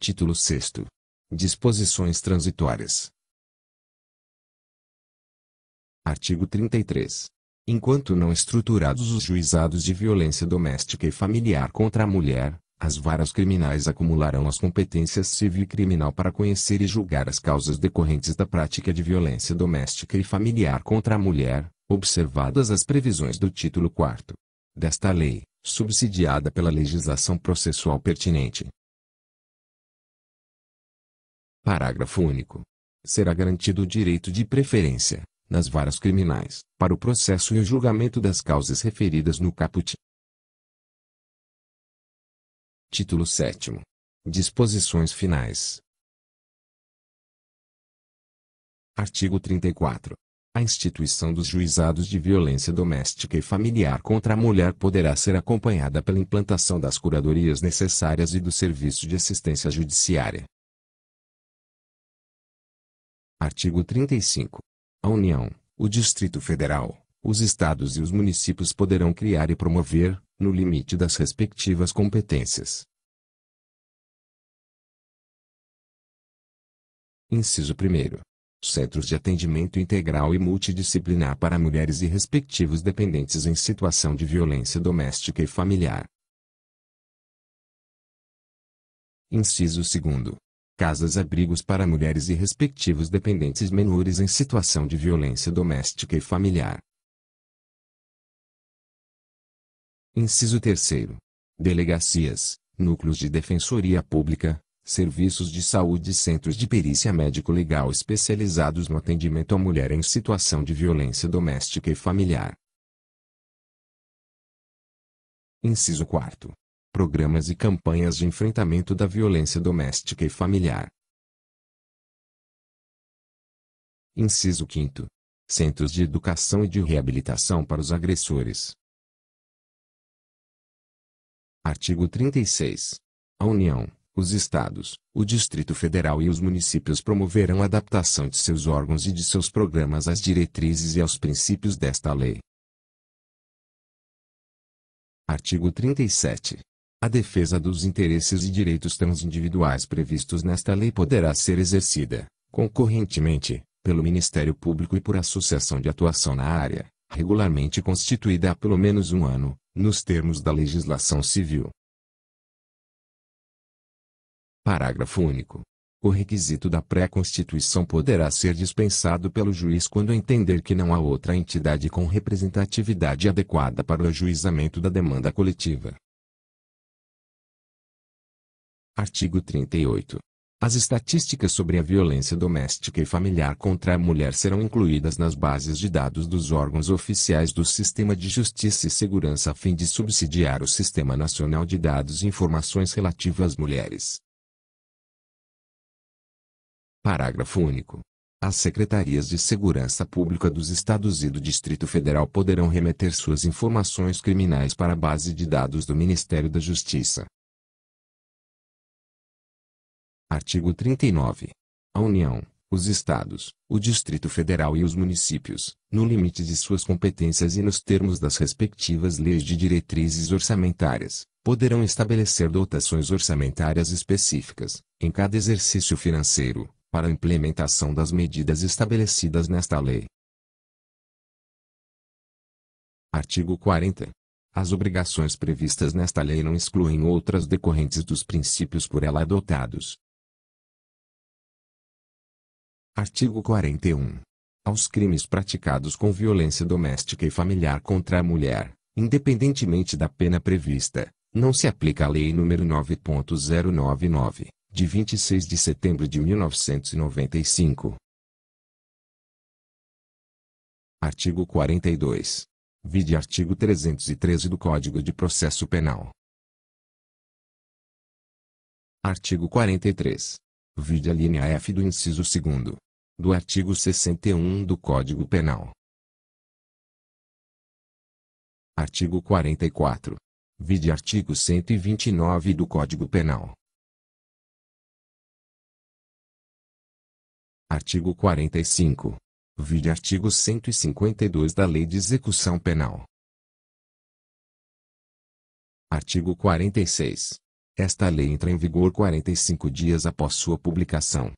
Título 6 Disposições transitórias. Artigo 33. Enquanto não estruturados os juizados de violência doméstica e familiar contra a mulher, as varas criminais acumularão as competências civil e criminal para conhecer e julgar as causas decorrentes da prática de violência doméstica e familiar contra a mulher, observadas as previsões do título 4 desta lei, subsidiada pela legislação processual pertinente. Parágrafo único. Será garantido o direito de preferência, nas varas criminais, para o processo e o julgamento das causas referidas no caput. Título 7. Disposições finais. Artigo 34. A instituição dos juizados de violência doméstica e familiar contra a mulher poderá ser acompanhada pela implantação das curadorias necessárias e do serviço de assistência judiciária, Artigo 35. A União, o Distrito Federal, os estados e os municípios poderão criar e promover, no limite das respectivas competências. Inciso 1. Centros de atendimento integral e multidisciplinar para mulheres e respectivos dependentes em situação de violência doméstica e familiar. Inciso 2 casas-abrigos para mulheres e respectivos dependentes menores em situação de violência doméstica e familiar. Inciso 3. Delegacias, núcleos de defensoria pública, serviços de saúde e centros de perícia médico-legal especializados no atendimento à mulher em situação de violência doméstica e familiar. Inciso 4 programas e campanhas de enfrentamento da violência doméstica e familiar. Inciso 5. Centros de educação e de reabilitação para os agressores. Artigo 36. A União, os Estados, o Distrito Federal e os municípios promoverão a adaptação de seus órgãos e de seus programas às diretrizes e aos princípios desta lei. Artigo 37. A defesa dos interesses e direitos transindividuais previstos nesta lei poderá ser exercida, concorrentemente, pelo Ministério Público e por associação de atuação na área, regularmente constituída há pelo menos um ano, nos termos da legislação civil. Parágrafo único. O requisito da pré-constituição poderá ser dispensado pelo juiz quando entender que não há outra entidade com representatividade adequada para o ajuizamento da demanda coletiva, Artigo 38. As estatísticas sobre a violência doméstica e familiar contra a mulher serão incluídas nas bases de dados dos órgãos oficiais do Sistema de Justiça e Segurança a fim de subsidiar o Sistema Nacional de Dados e Informações relativas às mulheres. Parágrafo único. As Secretarias de Segurança Pública dos Estados e do Distrito Federal poderão remeter suas informações criminais para a base de dados do Ministério da Justiça. Artigo 39. A União, os Estados, o Distrito Federal e os municípios, no limite de suas competências e nos termos das respectivas leis de diretrizes orçamentárias, poderão estabelecer dotações orçamentárias específicas, em cada exercício financeiro, para a implementação das medidas estabelecidas nesta lei. Artigo 40. As obrigações previstas nesta lei não excluem outras decorrentes dos princípios por ela adotados, Artigo 41. Aos crimes praticados com violência doméstica e familiar contra a mulher, independentemente da pena prevista, não se aplica a Lei nº 9.099, de 26 de setembro de 1995. Artigo 42. Vide artigo 313 do Código de Processo Penal. Artigo 43. Vide a linha F do inciso 2 do artigo 61 do Código Penal. Artigo 44. Vide artigo 129 do Código Penal. Artigo 45. Vide artigo 152 da Lei de Execução Penal. Artigo 46. Esta lei entra em vigor 45 dias após sua publicação.